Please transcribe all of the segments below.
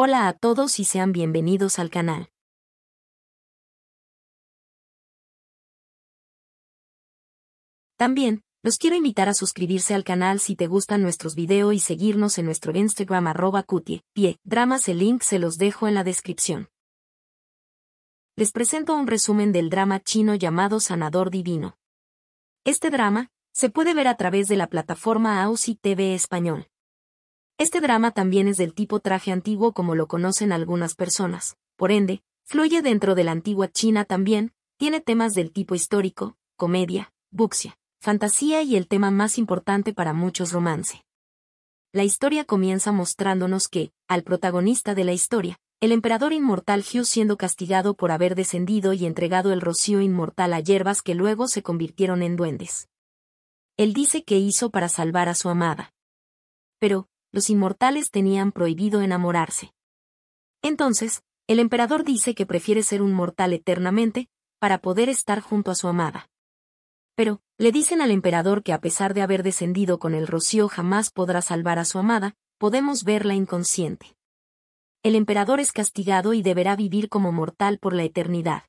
Hola a todos y sean bienvenidos al canal. También, los quiero invitar a suscribirse al canal si te gustan nuestros videos y seguirnos en nuestro Instagram arroba cutie, pie, dramas el link se los dejo en la descripción. Les presento un resumen del drama chino llamado Sanador Divino. Este drama, se puede ver a través de la plataforma AUSI TV Español. Este drama también es del tipo traje antiguo como lo conocen algunas personas, por ende, fluye dentro de la antigua China también, tiene temas del tipo histórico, comedia, buxia, fantasía y el tema más importante para muchos romance. La historia comienza mostrándonos que, al protagonista de la historia, el emperador inmortal Hugh siendo castigado por haber descendido y entregado el rocío inmortal a hierbas que luego se convirtieron en duendes. Él dice que hizo para salvar a su amada. Pero, los inmortales tenían prohibido enamorarse. Entonces, el emperador dice que prefiere ser un mortal eternamente, para poder estar junto a su amada. Pero, le dicen al emperador que a pesar de haber descendido con el rocío jamás podrá salvar a su amada, podemos verla inconsciente. El emperador es castigado y deberá vivir como mortal por la eternidad.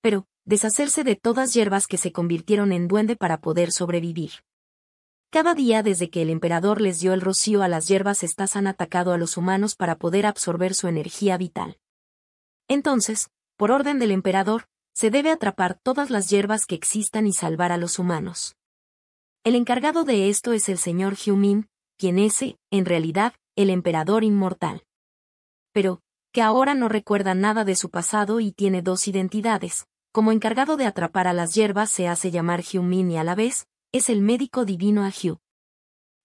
Pero, deshacerse de todas hierbas que se convirtieron en duende para poder sobrevivir. Cada día desde que el emperador les dio el rocío a las hierbas estas han atacado a los humanos para poder absorber su energía vital. Entonces, por orden del emperador, se debe atrapar todas las hierbas que existan y salvar a los humanos. El encargado de esto es el señor Humin, quien es, en realidad, el emperador inmortal. Pero, que ahora no recuerda nada de su pasado y tiene dos identidades, como encargado de atrapar a las hierbas se hace llamar Humin y a la vez, es el médico divino Ajiu.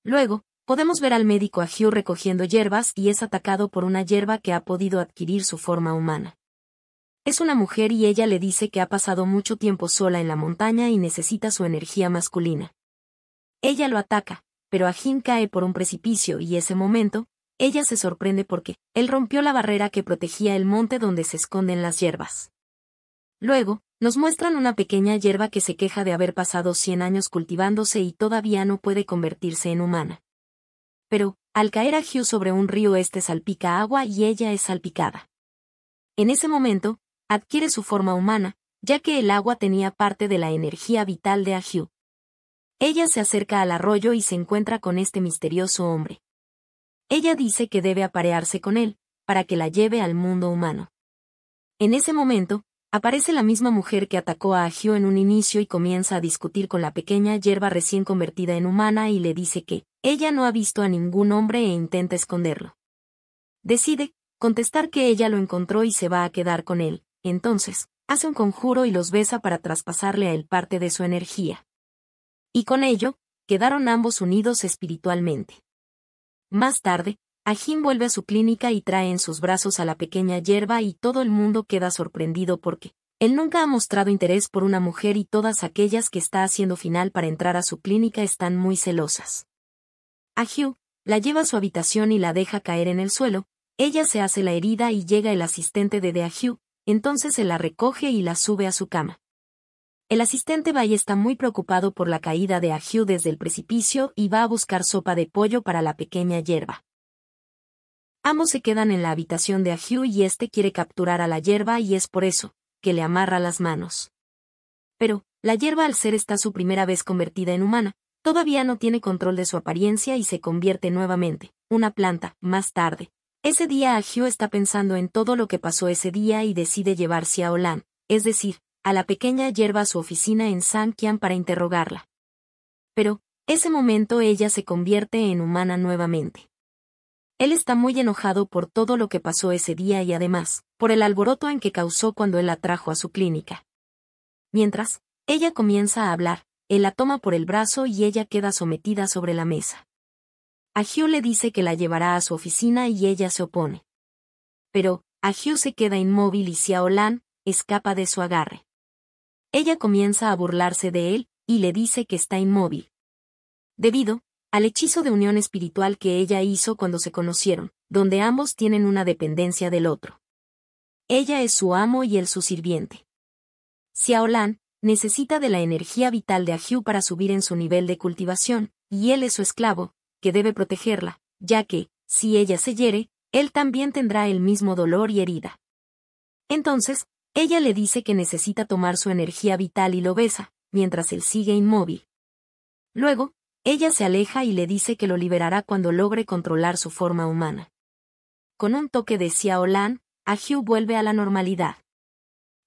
Luego, podemos ver al médico Ajiu recogiendo hierbas y es atacado por una hierba que ha podido adquirir su forma humana. Es una mujer y ella le dice que ha pasado mucho tiempo sola en la montaña y necesita su energía masculina. Ella lo ataca, pero Ajin cae por un precipicio y ese momento, ella se sorprende porque él rompió la barrera que protegía el monte donde se esconden las hierbas. Luego, nos muestran una pequeña hierba que se queja de haber pasado 100 años cultivándose y todavía no puede convertirse en humana. Pero, al caer a Hugh sobre un río este salpica agua y ella es salpicada. En ese momento, adquiere su forma humana, ya que el agua tenía parte de la energía vital de Hugh. Ella se acerca al arroyo y se encuentra con este misterioso hombre. Ella dice que debe aparearse con él, para que la lleve al mundo humano. En ese momento, Aparece la misma mujer que atacó a Agio en un inicio y comienza a discutir con la pequeña hierba recién convertida en humana y le dice que ella no ha visto a ningún hombre e intenta esconderlo. Decide contestar que ella lo encontró y se va a quedar con él, entonces, hace un conjuro y los besa para traspasarle a él parte de su energía. Y con ello, quedaron ambos unidos espiritualmente. Más tarde, Ajin vuelve a su clínica y trae en sus brazos a la pequeña hierba y todo el mundo queda sorprendido porque él nunca ha mostrado interés por una mujer y todas aquellas que está haciendo final para entrar a su clínica están muy celosas. A la lleva a su habitación y la deja caer en el suelo, ella se hace la herida y llega el asistente de De entonces se la recoge y la sube a su cama. El asistente y está muy preocupado por la caída de Ahiu desde el precipicio y va a buscar sopa de pollo para la pequeña hierba. Ambos se quedan en la habitación de Ahiu y este quiere capturar a la hierba y es por eso, que le amarra las manos. Pero, la hierba al ser está su primera vez convertida en humana, todavía no tiene control de su apariencia y se convierte nuevamente, una planta, más tarde. Ese día Ajiu está pensando en todo lo que pasó ese día y decide llevarse a Olan, es decir, a la pequeña hierba a su oficina en Sankian para interrogarla. Pero, ese momento ella se convierte en humana nuevamente. Él está muy enojado por todo lo que pasó ese día y además, por el alboroto en que causó cuando él la trajo a su clínica. Mientras, ella comienza a hablar, él la toma por el brazo y ella queda sometida sobre la mesa. Hugh le dice que la llevará a su oficina y ella se opone. Pero, Hugh se queda inmóvil y Xiaolan escapa de su agarre. Ella comienza a burlarse de él y le dice que está inmóvil. Debido, al hechizo de unión espiritual que ella hizo cuando se conocieron, donde ambos tienen una dependencia del otro. Ella es su amo y él su sirviente. Xiaolan necesita de la energía vital de Ajiu para subir en su nivel de cultivación, y él es su esclavo, que debe protegerla, ya que, si ella se hiere, él también tendrá el mismo dolor y herida. Entonces, ella le dice que necesita tomar su energía vital y lo besa, mientras él sigue inmóvil. Luego, ella se aleja y le dice que lo liberará cuando logre controlar su forma humana. Con un toque de Xiaolan, Ajiu vuelve a la normalidad.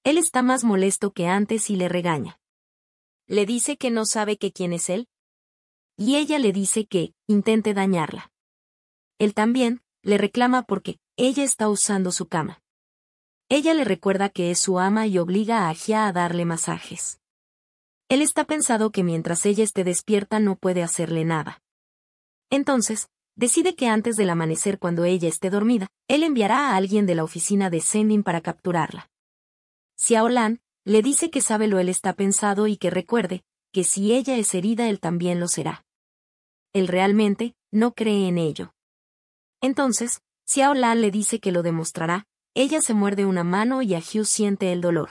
Él está más molesto que antes y le regaña. Le dice que no sabe que quién es él. Y ella le dice que, intente dañarla. Él también, le reclama porque, ella está usando su cama. Ella le recuerda que es su ama y obliga a Agia a darle masajes. Él está pensado que mientras ella esté despierta no puede hacerle nada. Entonces, decide que antes del amanecer cuando ella esté dormida, él enviará a alguien de la oficina de Sendin para capturarla. Si Aolan le dice que sabe lo él está pensado y que recuerde, que si ella es herida él también lo será. Él realmente, no cree en ello. Entonces, si Aolan le dice que lo demostrará, ella se muerde una mano y a Hugh siente el dolor.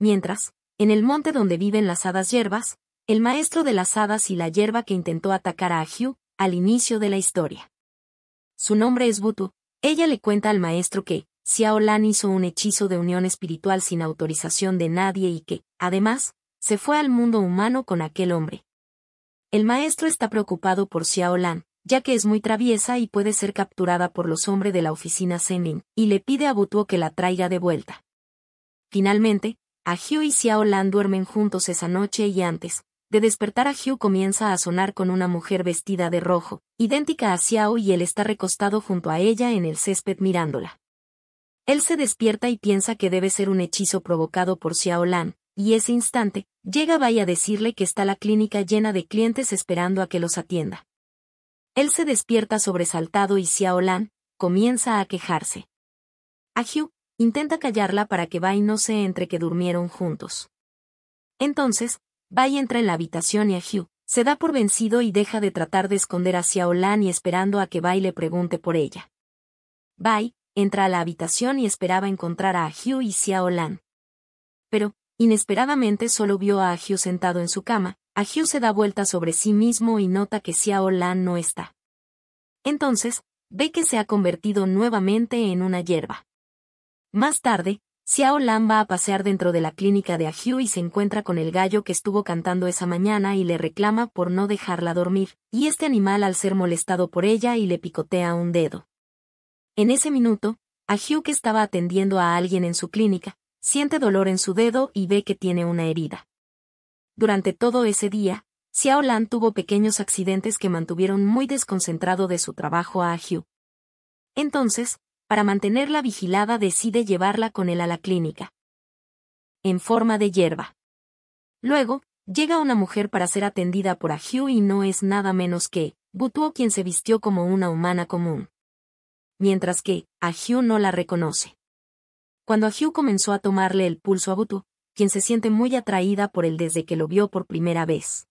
Mientras, en el monte donde viven las hadas hierbas, el maestro de las hadas y la hierba que intentó atacar a Hugh, al inicio de la historia. Su nombre es Butu, ella le cuenta al maestro que, Xiao hizo un hechizo de unión espiritual sin autorización de nadie y que, además, se fue al mundo humano con aquel hombre. El maestro está preocupado por Xiao ya que es muy traviesa y puede ser capturada por los hombres de la oficina Zenin, y le pide a Butu que la traiga de vuelta. Finalmente, a Hugh y Xiao Lan duermen juntos esa noche y antes de despertar a Hugh comienza a sonar con una mujer vestida de rojo, idéntica a Xiao y él está recostado junto a ella en el césped mirándola. Él se despierta y piensa que debe ser un hechizo provocado por Xiao Lan, y ese instante, llega Bai a decirle que está la clínica llena de clientes esperando a que los atienda. Él se despierta sobresaltado y Xiao Lan comienza a quejarse. A Hugh, Intenta callarla para que Bai no se entre que durmieron juntos. Entonces, Bai entra en la habitación y a Hugh se da por vencido y deja de tratar de esconder a Xiaolan y esperando a que Bai le pregunte por ella. Bai entra a la habitación y esperaba encontrar a Hugh y Xiaolan. Pero, inesperadamente solo vio a Hugh sentado en su cama, a Hugh se da vuelta sobre sí mismo y nota que Xiaolan no está. Entonces, ve que se ha convertido nuevamente en una hierba. Más tarde, Xiao Lan va a pasear dentro de la clínica de Ajiu y se encuentra con el gallo que estuvo cantando esa mañana y le reclama por no dejarla dormir, y este animal al ser molestado por ella y le picotea un dedo. En ese minuto, Ajiu que estaba atendiendo a alguien en su clínica, siente dolor en su dedo y ve que tiene una herida. Durante todo ese día, Xiao Lan tuvo pequeños accidentes que mantuvieron muy desconcentrado de su trabajo a Ajiu. Entonces, para mantenerla vigilada decide llevarla con él a la clínica. En forma de hierba. Luego, llega una mujer para ser atendida por Ahyu y no es nada menos que Butuo quien se vistió como una humana común. Mientras que, Ahyu no la reconoce. Cuando Ahyu comenzó a tomarle el pulso a Butuo, quien se siente muy atraída por él desde que lo vio por primera vez.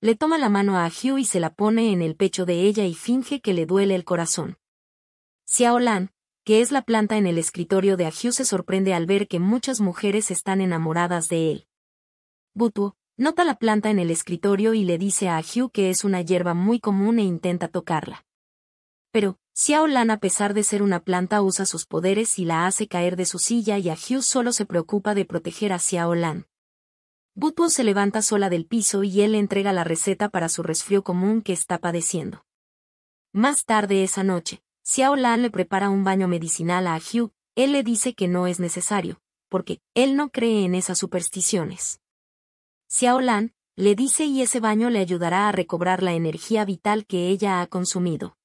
Le toma la mano a Hugh y se la pone en el pecho de ella y finge que le duele el corazón. Xiaolan, que es la planta en el escritorio de Ajiu se sorprende al ver que muchas mujeres están enamoradas de él. Butuo nota la planta en el escritorio y le dice a Ajiu que es una hierba muy común e intenta tocarla. Pero, Xiaolan a pesar de ser una planta usa sus poderes y la hace caer de su silla y Ajiu solo se preocupa de proteger a Xiaolan. Butuo se levanta sola del piso y él le entrega la receta para su resfrío común que está padeciendo. Más tarde esa noche, si le prepara un baño medicinal a Hugh, él le dice que no es necesario, porque él no cree en esas supersticiones. Si Aolan le dice y ese baño le ayudará a recobrar la energía vital que ella ha consumido.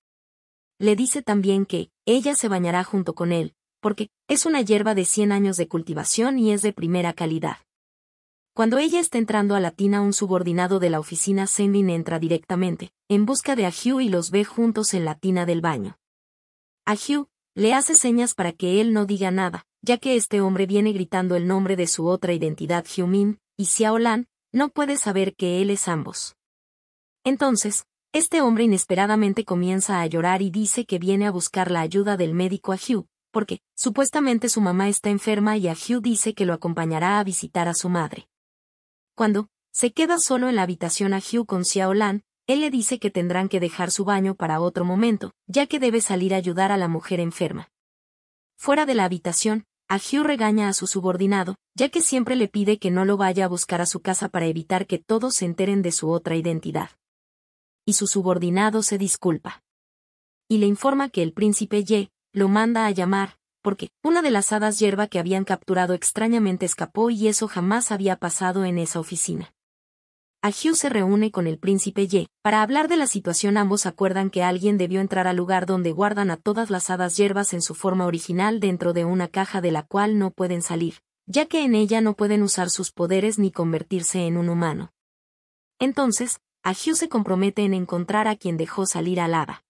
Le dice también que ella se bañará junto con él, porque es una hierba de 100 años de cultivación y es de primera calidad. Cuando ella está entrando a la tina, un subordinado de la oficina Sendin entra directamente, en busca de a Hugh y los ve juntos en la tina del baño. A Hugh, le hace señas para que él no diga nada, ya que este hombre viene gritando el nombre de su otra identidad Hugh Min y Xiao Lan, no puede saber que él es ambos. Entonces, este hombre inesperadamente comienza a llorar y dice que viene a buscar la ayuda del médico a Hugh, porque, supuestamente su mamá está enferma y a Hugh dice que lo acompañará a visitar a su madre. Cuando, se queda solo en la habitación a Hugh con Xiao él le dice que tendrán que dejar su baño para otro momento, ya que debe salir a ayudar a la mujer enferma. Fuera de la habitación, Agio regaña a su subordinado, ya que siempre le pide que no lo vaya a buscar a su casa para evitar que todos se enteren de su otra identidad. Y su subordinado se disculpa. Y le informa que el príncipe Ye lo manda a llamar, porque una de las hadas hierba que habían capturado extrañamente escapó y eso jamás había pasado en esa oficina. Hugh se reúne con el príncipe Ye. Para hablar de la situación ambos acuerdan que alguien debió entrar al lugar donde guardan a todas las hadas hierbas en su forma original dentro de una caja de la cual no pueden salir, ya que en ella no pueden usar sus poderes ni convertirse en un humano. Entonces, Hugh se compromete en encontrar a quien dejó salir al hada.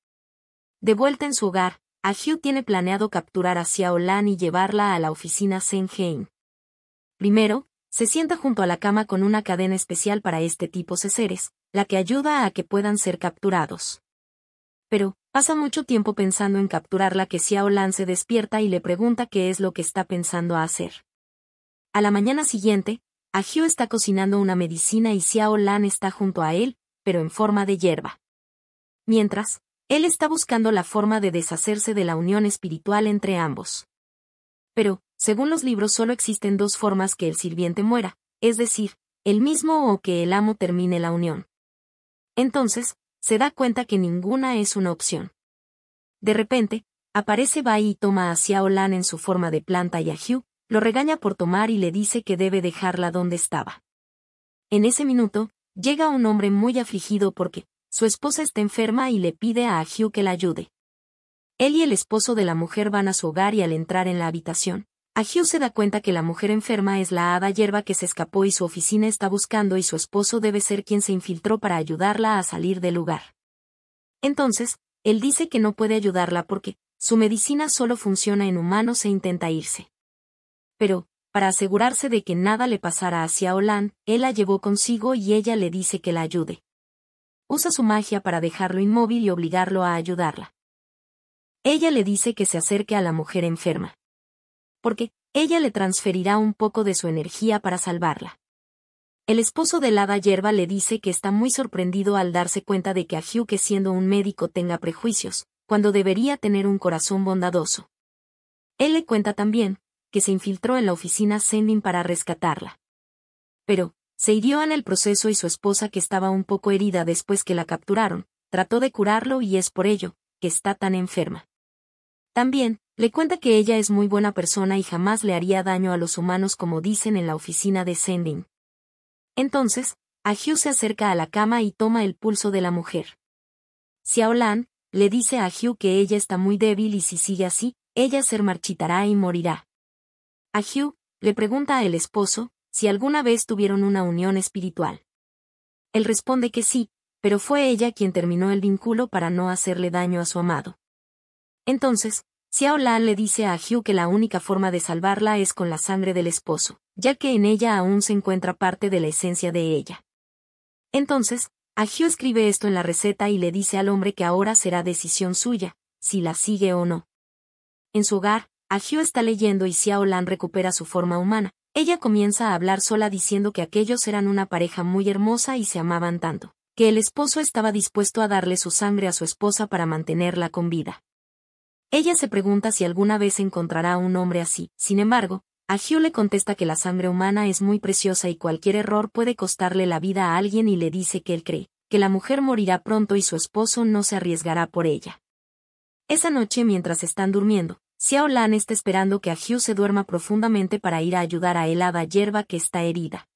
De vuelta en su hogar, Hugh tiene planeado capturar a Xiaolan y llevarla a la oficina Senheim. Primero, se sienta junto a la cama con una cadena especial para este tipo de seres, la que ayuda a que puedan ser capturados. Pero, pasa mucho tiempo pensando en capturarla que Xiao Lan se despierta y le pregunta qué es lo que está pensando hacer. A la mañana siguiente, Agio está cocinando una medicina y Xiao Lan está junto a él, pero en forma de hierba. Mientras, él está buscando la forma de deshacerse de la unión espiritual entre ambos. Pero, según los libros solo existen dos formas que el sirviente muera, es decir, el mismo o que el amo termine la unión. Entonces, se da cuenta que ninguna es una opción. De repente, aparece Bai y toma a Xiaolan en su forma de planta y a Hugh, lo regaña por tomar y le dice que debe dejarla donde estaba. En ese minuto, llega un hombre muy afligido porque, su esposa está enferma y le pide a Hugh que la ayude. Él y el esposo de la mujer van a su hogar y al entrar en la habitación, Hugh se da cuenta que la mujer enferma es la hada hierba que se escapó y su oficina está buscando y su esposo debe ser quien se infiltró para ayudarla a salir del lugar. Entonces, él dice que no puede ayudarla porque, su medicina solo funciona en humanos e intenta irse. Pero, para asegurarse de que nada le pasara hacia Olan, él la llevó consigo y ella le dice que la ayude. Usa su magia para dejarlo inmóvil y obligarlo a ayudarla. Ella le dice que se acerque a la mujer enferma porque ella le transferirá un poco de su energía para salvarla. El esposo de Lada Yerba le dice que está muy sorprendido al darse cuenta de que Hugh que siendo un médico tenga prejuicios, cuando debería tener un corazón bondadoso. Él le cuenta también, que se infiltró en la oficina Sendin para rescatarla. Pero, se hirió en el proceso y su esposa que estaba un poco herida después que la capturaron, trató de curarlo y es por ello, que está tan enferma. También, le cuenta que ella es muy buena persona y jamás le haría daño a los humanos como dicen en la oficina de Sending. Entonces, Hugh se acerca a la cama y toma el pulso de la mujer. Xiaolan le dice a Hugh que ella está muy débil y si sigue así, ella se marchitará y morirá. Hugh le pregunta al esposo si alguna vez tuvieron una unión espiritual. Él responde que sí, pero fue ella quien terminó el vínculo para no hacerle daño a su amado. Entonces, Xiao le dice a Hugh que la única forma de salvarla es con la sangre del esposo, ya que en ella aún se encuentra parte de la esencia de ella. Entonces, a Hugh escribe esto en la receta y le dice al hombre que ahora será decisión suya, si la sigue o no. En su hogar, Hugh está leyendo y Xiao recupera su forma humana. Ella comienza a hablar sola diciendo que aquellos eran una pareja muy hermosa y se amaban tanto, que el esposo estaba dispuesto a darle su sangre a su esposa para mantenerla con vida. Ella se pregunta si alguna vez encontrará a un hombre así. Sin embargo, a le contesta que la sangre humana es muy preciosa y cualquier error puede costarle la vida a alguien y le dice que él cree que la mujer morirá pronto y su esposo no se arriesgará por ella. Esa noche mientras están durmiendo, Xiao está esperando que a se duerma profundamente para ir a ayudar a helada yerba que está herida.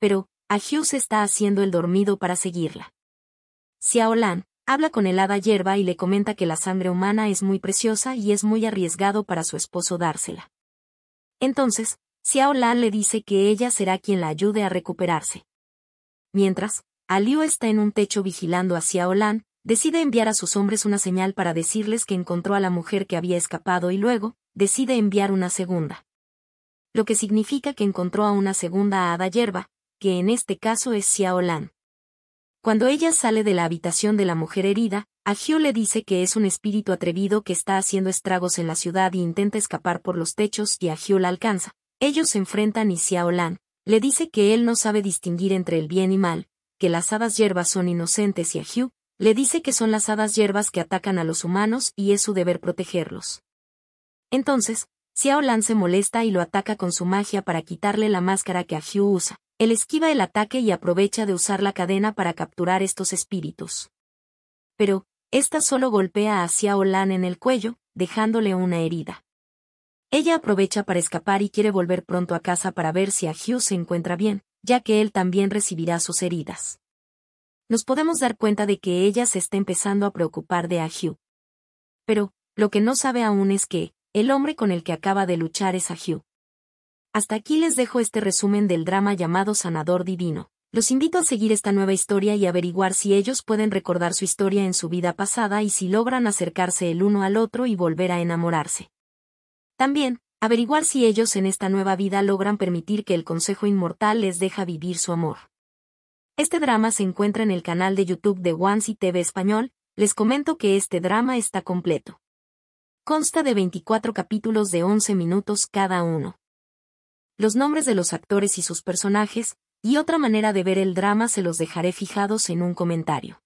Pero, a se está haciendo el dormido para seguirla. Xiao habla con el hada hierba y le comenta que la sangre humana es muy preciosa y es muy arriesgado para su esposo dársela. Entonces, Xiao le dice que ella será quien la ayude a recuperarse. Mientras, Aliu está en un techo vigilando a Xiao decide enviar a sus hombres una señal para decirles que encontró a la mujer que había escapado y luego, decide enviar una segunda. Lo que significa que encontró a una segunda hada hierba, que en este caso es Xiao Lan. Cuando ella sale de la habitación de la mujer herida, Agio le dice que es un espíritu atrevido que está haciendo estragos en la ciudad y e intenta escapar por los techos y Agio la alcanza. Ellos se enfrentan y Xiao le dice que él no sabe distinguir entre el bien y mal, que las hadas hierbas son inocentes y Agio le dice que son las hadas hierbas que atacan a los humanos y es su deber protegerlos. Entonces, Xiao se molesta y lo ataca con su magia para quitarle la máscara que Agio usa. Él esquiva el ataque y aprovecha de usar la cadena para capturar estos espíritus. Pero, esta solo golpea a Xiaolan en el cuello, dejándole una herida. Ella aprovecha para escapar y quiere volver pronto a casa para ver si a Hugh se encuentra bien, ya que él también recibirá sus heridas. Nos podemos dar cuenta de que ella se está empezando a preocupar de a Hugh. Pero, lo que no sabe aún es que, el hombre con el que acaba de luchar es a Hugh. Hasta aquí les dejo este resumen del drama llamado Sanador Divino. Los invito a seguir esta nueva historia y averiguar si ellos pueden recordar su historia en su vida pasada y si logran acercarse el uno al otro y volver a enamorarse. También, averiguar si ellos en esta nueva vida logran permitir que el Consejo Inmortal les deja vivir su amor. Este drama se encuentra en el canal de YouTube de Wansi TV Español, les comento que este drama está completo. Consta de 24 capítulos de 11 minutos cada uno los nombres de los actores y sus personajes, y otra manera de ver el drama se los dejaré fijados en un comentario.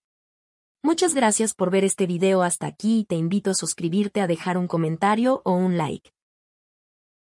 Muchas gracias por ver este video hasta aquí y te invito a suscribirte a dejar un comentario o un like.